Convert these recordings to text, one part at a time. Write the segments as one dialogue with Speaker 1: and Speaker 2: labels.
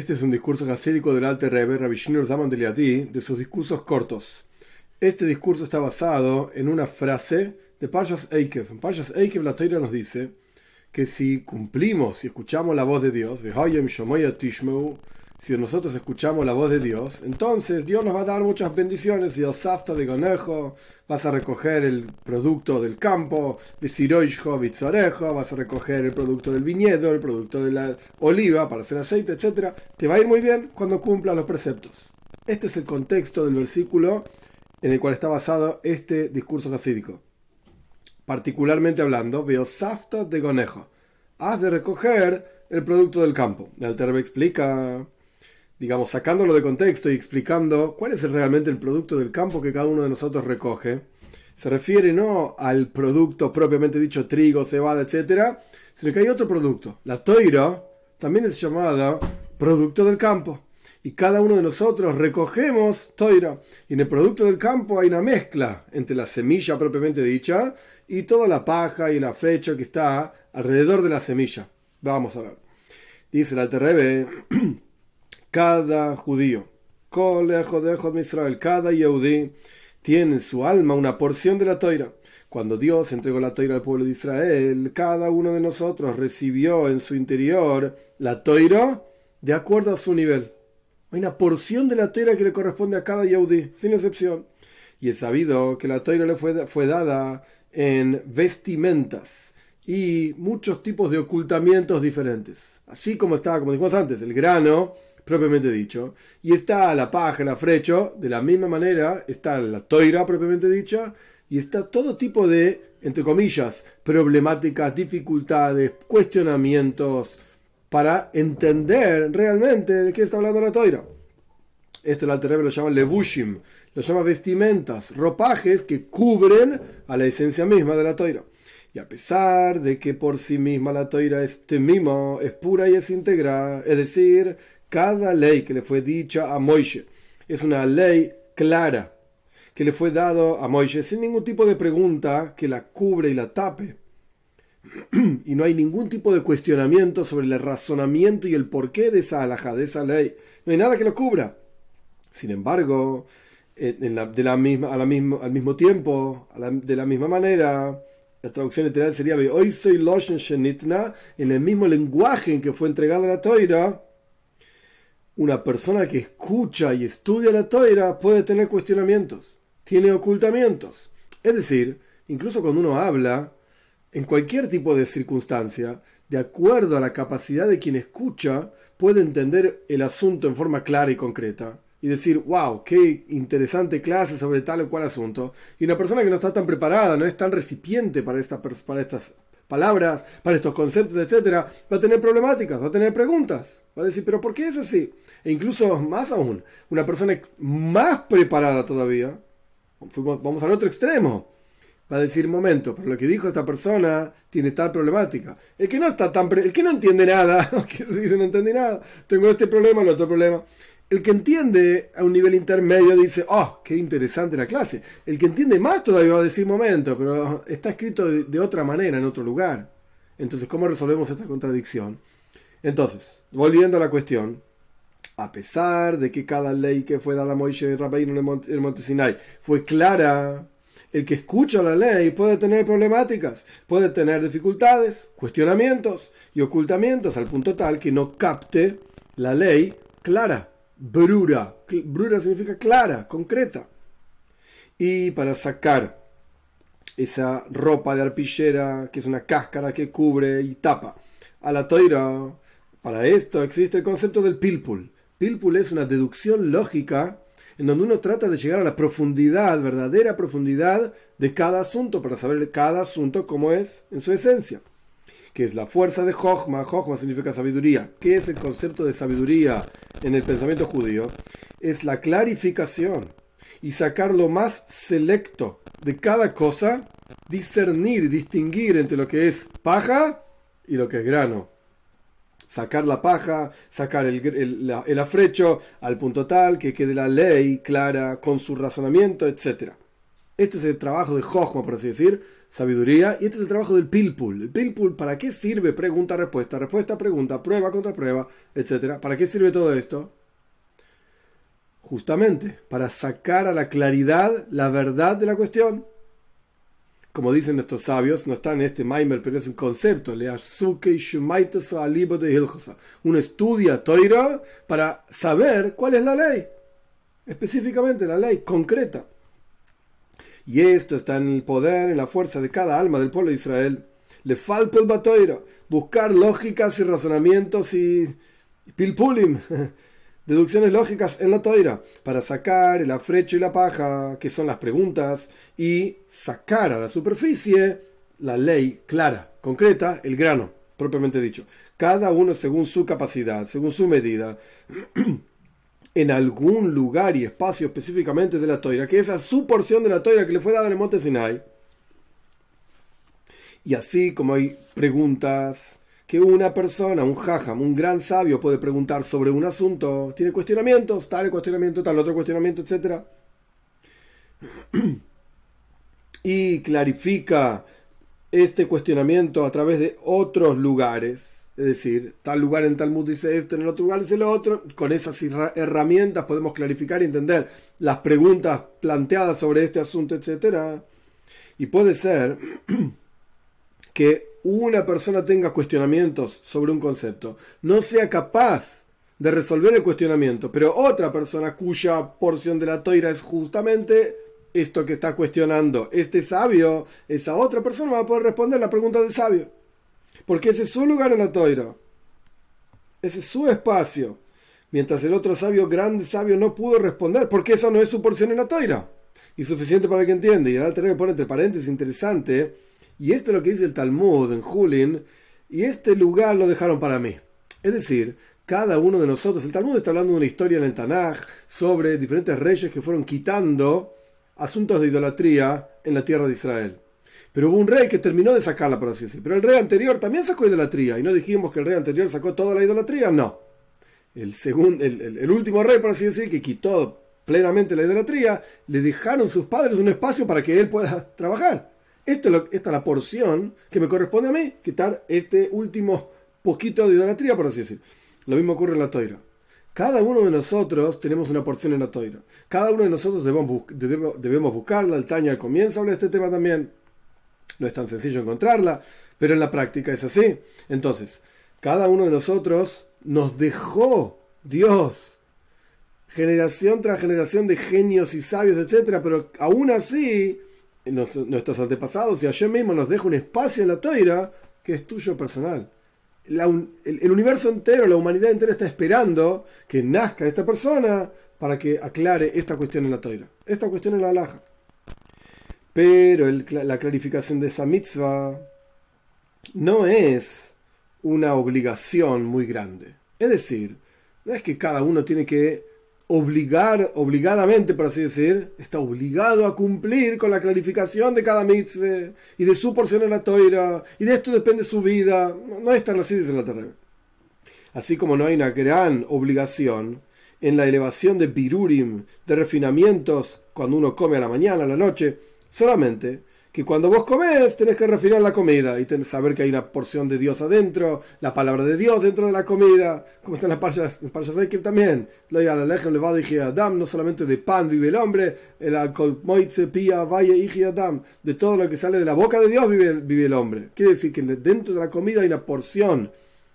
Speaker 1: Este es un discurso hasídico del Alter Rabbi Shinur Zaman de de sus discursos cortos. Este discurso está basado en una frase de Pashas Eikev. En Pashas Eikev la Torah nos dice que si cumplimos y escuchamos la voz de Dios, si nosotros escuchamos la voz de Dios, entonces Dios nos va a dar muchas bendiciones. Y safta de conejo, vas a recoger el producto del campo, bisiroijo, orejo vas a recoger el producto del viñedo, el producto de la oliva para hacer aceite, etc. Te va a ir muy bien cuando cumpla los preceptos. Este es el contexto del versículo en el cual está basado este discurso jasídico. Particularmente hablando, veo safta de conejo. Has de recoger el producto del campo. El Terbe explica digamos, sacándolo de contexto y explicando cuál es realmente el producto del campo que cada uno de nosotros recoge, se refiere no al producto propiamente dicho, trigo, cebada, etc., sino que hay otro producto. La toira también es llamada producto del campo. Y cada uno de nosotros recogemos toira. Y en el producto del campo hay una mezcla entre la semilla propiamente dicha y toda la paja y la flecha que está alrededor de la semilla. Vamos a ver. Dice la TRB. Cada judío, de Israel, cada Yehudí, tiene en su alma una porción de la toira. Cuando Dios entregó la toira al pueblo de Israel, cada uno de nosotros recibió en su interior la toira de acuerdo a su nivel. Hay una porción de la toira que le corresponde a cada Yehudí, sin excepción. Y es sabido que la toira le fue, dada en vestimentas y muchos tipos de ocultamientos diferentes. Así como estaba, como dijimos antes, el grano propiamente dicho. Y está la paja, la frecho, de la misma manera, está la toira propiamente dicha, y está todo tipo de, entre comillas, problemáticas, dificultades, cuestionamientos, para entender realmente de qué está hablando la toira. Esto el Alter lo llama lebushim, lo llama vestimentas, ropajes que cubren a la esencia misma de la toira. Y a pesar de que por sí misma la toira es temimo, es pura y es íntegra, es decir, cada ley que le fue dicha a Moishe es una ley clara que le fue dado a Moisés sin ningún tipo de pregunta que la cubre y la tape. y no hay ningún tipo de cuestionamiento sobre el razonamiento y el porqué de esa alhaja, de esa ley. No hay nada que lo cubra. Sin embargo, de la misma, al mismo tiempo, de la misma manera, la traducción literal sería hoy soy Shenitna, en el mismo lenguaje en que fue entregada la toira una persona que escucha y estudia la toira puede tener cuestionamientos, tiene ocultamientos. Es decir, incluso cuando uno habla, en cualquier tipo de circunstancia, de acuerdo a la capacidad de quien escucha, puede entender el asunto en forma clara y concreta y decir, wow, qué interesante clase sobre tal o cual asunto. Y una persona que no está tan preparada, no es tan recipiente para, para estas palabras, para estos conceptos, etcétera, va a tener problemáticas, va a tener preguntas. Va a decir, pero ¿por qué es así? E incluso más aún, una persona más preparada todavía, vamos al otro extremo, va a decir, momento, pero lo que dijo esta persona tiene tal problemática. El que no está tan, el que no entiende nada, que dice no entiende nada, tengo este problema, el otro problema. El que entiende a un nivel intermedio dice, oh, qué interesante la clase. El que entiende más todavía va a decir, momento, pero está escrito de, otra manera, en otro lugar. Entonces, ¿cómo resolvemos esta contradicción? Entonces, volviendo a la cuestión, a pesar de que cada ley que fue dada a Moisés Rabbeinu en el fue clara, el que escucha la ley puede tener problemáticas, puede tener dificultades, cuestionamientos y ocultamientos al punto tal que no capte la ley clara brura. Brura significa clara, concreta. Y para sacar esa ropa de arpillera, que es una cáscara que cubre y tapa, a la toira, para esto existe el concepto del pilpul. Pilpul es una deducción lógica en donde uno trata de llegar a la profundidad, verdadera profundidad de cada asunto, para saber cada asunto cómo es en su esencia que es la fuerza de Jochma, Jochma significa sabiduría. que es el concepto de sabiduría en el pensamiento judío? Es la clarificación y sacar lo más selecto de cada cosa, discernir, distinguir entre lo que es paja y lo que es grano. Sacar la paja, sacar el, afrecho al punto tal que quede la ley clara con su razonamiento, etc. Este es el trabajo de Jochma, por así decir, sabiduría. Y este es el trabajo del pilpul. ¿El pilpul para qué sirve? Pregunta, respuesta, respuesta, pregunta, prueba contra prueba, etc. ¿Para qué sirve todo esto? Justamente, para sacar a la claridad la verdad de la cuestión. Como dicen nuestros sabios, no está en este Maimer, pero es un concepto. un estudia Torah para saber cuál es la ley. Específicamente la ley concreta. Y esto está en el poder en la fuerza de cada alma del pueblo de Israel. Le falta el batoiro, buscar lógicas y razonamientos y pilpulim, deducciones lógicas en la toira, para sacar el afrecho y la paja, que son las preguntas, y sacar a la superficie la ley clara, concreta, el grano, propiamente dicho. Cada uno según su capacidad, según su medida. en algún lugar y espacio específicamente de la toira, que esa es su porción de la toira que le fue dada en el monte Sinai. Y así como hay preguntas que una persona, un jajam, un gran sabio puede preguntar sobre un asunto, tiene cuestionamientos, tal cuestionamiento, tal otro cuestionamiento, etc. Y clarifica este cuestionamiento a través de otros lugares es decir, tal lugar en mundo dice esto, en el otro lugar dice lo otro. Con esas herramientas podemos clarificar y entender las preguntas planteadas sobre este asunto, etc. Y puede ser que una persona tenga cuestionamientos sobre un concepto, no sea capaz de resolver el cuestionamiento, pero otra persona cuya porción de la toira es justamente esto que está cuestionando, este sabio, esa otra persona va a poder responder la pregunta del sabio porque ese es su lugar en la toira. Ese es su espacio. Mientras el otro sabio, grande sabio, no pudo responder, porque esa no es su porción en la toira. Y suficiente para que entiende. Y el alter pone entre paréntesis interesante. Y esto es lo que dice el Talmud en Julin. Y este lugar lo dejaron para mí. Es decir, cada uno de nosotros, el Talmud está hablando de una historia en el Tanaj sobre diferentes reyes que fueron quitando asuntos de idolatría en la tierra de Israel. Pero hubo un rey que terminó de sacarla, por así decir. Pero el rey anterior también sacó idolatría. Y no dijimos que el rey anterior sacó toda la idolatría, no. El, segundo, el, último rey, por así decir, que quitó plenamente la idolatría, le dejaron sus padres un espacio para que él pueda trabajar. Esto esta es la porción que me corresponde a mí, quitar este último poquito de idolatría, por así decir. Lo mismo ocurre en la toira. Cada uno de nosotros tenemos una porción en la toira. Cada uno de nosotros debemos, debemos buscarla. El Taña al comienzo habla de este tema también. No es tan sencillo encontrarla, pero en la práctica es así. Entonces, cada uno de nosotros nos dejó Dios, generación tras generación de genios y sabios, etc. Pero aún así, nuestros antepasados y ayer mismo nos dejó un espacio en la toira que es tuyo personal. el, universo entero, la humanidad entera está esperando que nazca esta persona para que aclare esta cuestión en la toira, esta cuestión en la alhaja. Pero la clarificación de esa mitzvah no es una obligación muy grande. Es decir, no es que cada uno tiene que obligar, obligadamente, por así decir, está obligado a cumplir con la clarificación de cada mitzvah y de su porción de la toira, y de esto depende su vida. No, no es tan así, dice la tierra Así como no hay una gran obligación en la elevación de birurim, de refinamientos, cuando uno come a la mañana, a la noche, Solamente que cuando vos comés tenés que refinar la comida y tenés saber que hay una porción de Dios adentro, la palabra de Dios dentro de la comida, como está en las de que también. no solamente de pan vive el hombre, el pia Adam, de todo lo que sale de la boca de Dios vive, vive el hombre. Quiere decir que dentro de la comida hay una porción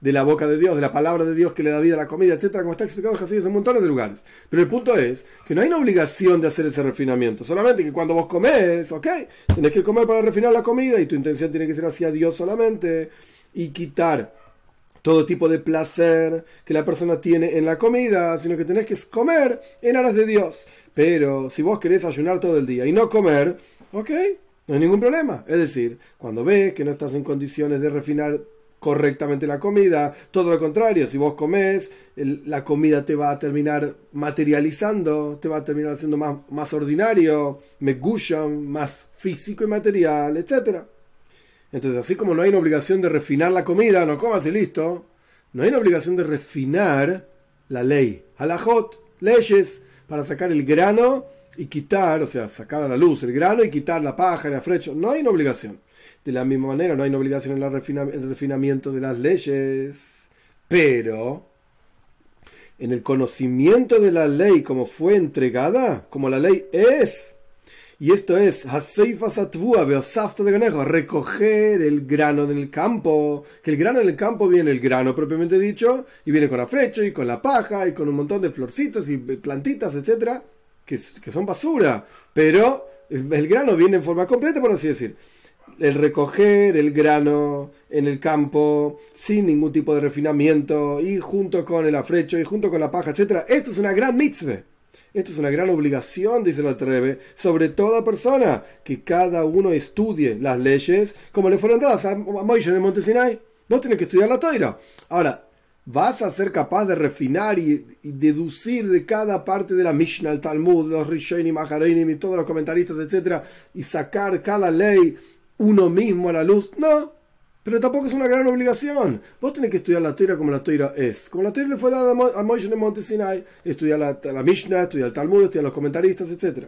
Speaker 1: de la boca de Dios, de la palabra de Dios que le da vida a la comida, etcétera, como está explicado en en montones de lugares. Pero el punto es que no hay una obligación de hacer ese refinamiento, solamente que cuando vos comés, ok, tenés que comer para refinar la comida y tu intención tiene que ser hacia Dios solamente y quitar todo tipo de placer que la persona tiene en la comida, sino que tenés que comer en aras de Dios. Pero si vos querés ayunar todo el día y no comer, ok, no hay ningún problema. Es decir, cuando ves que no estás en condiciones de refinar correctamente la comida. Todo lo contrario, si vos comes, la comida te va a terminar materializando, te va a terminar siendo más, más ordinario, me gushan, más físico y material, etc. Entonces, así como no hay una obligación de refinar la comida, no comas y listo, no hay una obligación de refinar la ley, halajot, leyes, para sacar el grano y quitar, o sea, sacar a la luz el grano y quitar la paja y la frecha. No hay una obligación. De la misma manera, no hay una obligación en el refinamiento de las leyes, pero en el conocimiento de la ley como fue entregada, como la ley es. Y esto es, de recoger el grano del campo, que el grano del campo viene el grano propiamente dicho, y viene con la frecha y con la paja, y con un montón de florcitas y plantitas, etcétera, que, que son basura, pero el grano viene en forma completa, por así decir el recoger el grano en el campo sin ningún tipo de refinamiento y junto con el afrecho y junto con la paja, etc. Esto es una gran mitzvah. Esto es una gran obligación, dice la Treve, sobre toda persona, que cada uno estudie las leyes como le fueron dadas a Moisés en el monte Sinai. Vos tenés que estudiar la toira. Ahora, ¿vas a ser capaz de refinar y, deducir de cada parte de la Mishnah, el Talmud, los Rishonim, y todos los comentaristas, etcétera, y sacar cada ley uno mismo a la luz. No, pero tampoco es una gran obligación. Vos tenés que estudiar la toira como la torah es. Como la torah le fue dada a Moisés de el monte Estudiar la, Mishnah, estudiar el Talmud, estudiar los comentaristas, etc.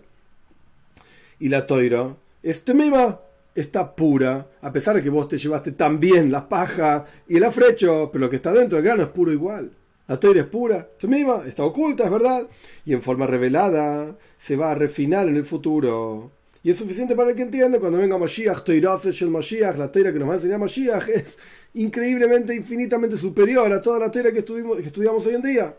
Speaker 1: Y la torah este temima, está pura. A pesar de que vos te llevaste también la paja y el afrecho, pero lo que está dentro del grano es puro igual. La toira es pura, misma está oculta, es verdad. Y en forma revelada se va a refinar en el futuro. Y es suficiente para que entiende cuando venga Mashiach, el Mashiach, la teira que nos va a enseñar Mashiach es increíblemente, infinitamente superior a toda la teira que, estuvimos, que estudiamos hoy en día.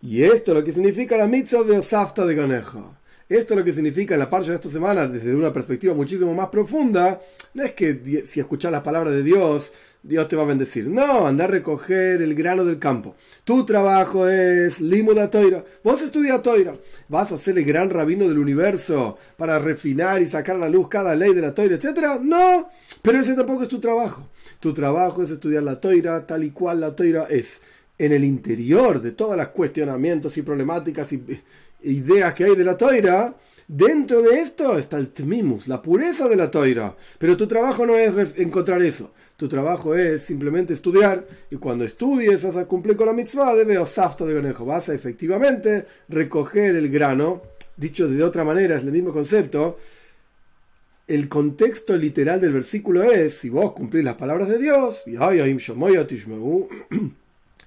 Speaker 1: Y esto es lo que significa la mitzvah de Safta de Ganejo. Esto es lo que significa en la parcha de esta semana, desde una perspectiva muchísimo más profunda. No es que si escuchas las palabras de Dios Dios te va a bendecir. No, anda a recoger el grano del campo. Tu trabajo es la toira. Vos estudia toira. Vas a ser el gran rabino del universo para refinar y sacar a la luz cada ley de la toira, etcétera. No, pero ese tampoco es tu trabajo. Tu trabajo es estudiar la toira tal y cual la toira es. En el interior de todas las cuestionamientos y problemáticas y ideas que hay de la toira, Dentro de esto está el tmimus, la pureza de la toira. Pero tu trabajo no es encontrar eso. Tu trabajo es simplemente estudiar. Y cuando estudies vas a cumplir con la mitzvah de safto de ganejo Vas a efectivamente recoger el grano. Dicho de otra manera, es el mismo concepto. El contexto literal del versículo es, si vos cumplís las palabras de Dios, y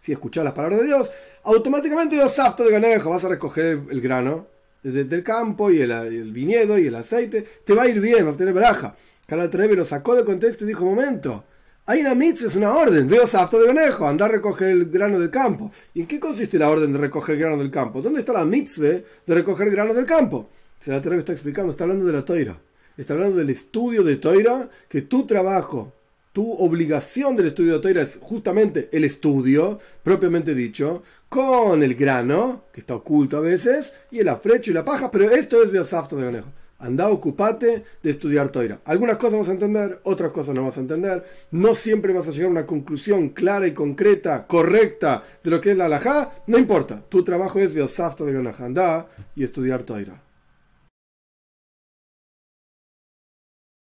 Speaker 1: si escuchás las palabras de Dios, automáticamente Dios de ganejo vas a recoger el grano desde el campo y el, viñedo y el aceite, te va a ir bien, vas a tener baraja. ...Carla lo sacó de contexto y dijo, momento, hay una mitzvah, es una orden, Dios apto de conejo, anda a recoger el grano del campo. ¿Y en qué consiste la orden de recoger el grano del campo? ¿Dónde está la mitzvah de recoger el grano del campo? Se está explicando, está hablando de la toira, está hablando del estudio de toira, que tu trabajo, tu obligación del estudio de toira es justamente el estudio, propiamente dicho, con el grano, que está oculto a veces, y el afrecho y la paja, pero esto es asafto de conejo. Anda, ocupate de estudiar toira. Algunas cosas vas a entender, otras cosas no vas a entender. No siempre vas a llegar a una conclusión clara y concreta, correcta de lo que es la alajá. No importa, tu trabajo es biosafto de conejo. Anda y estudiar toira.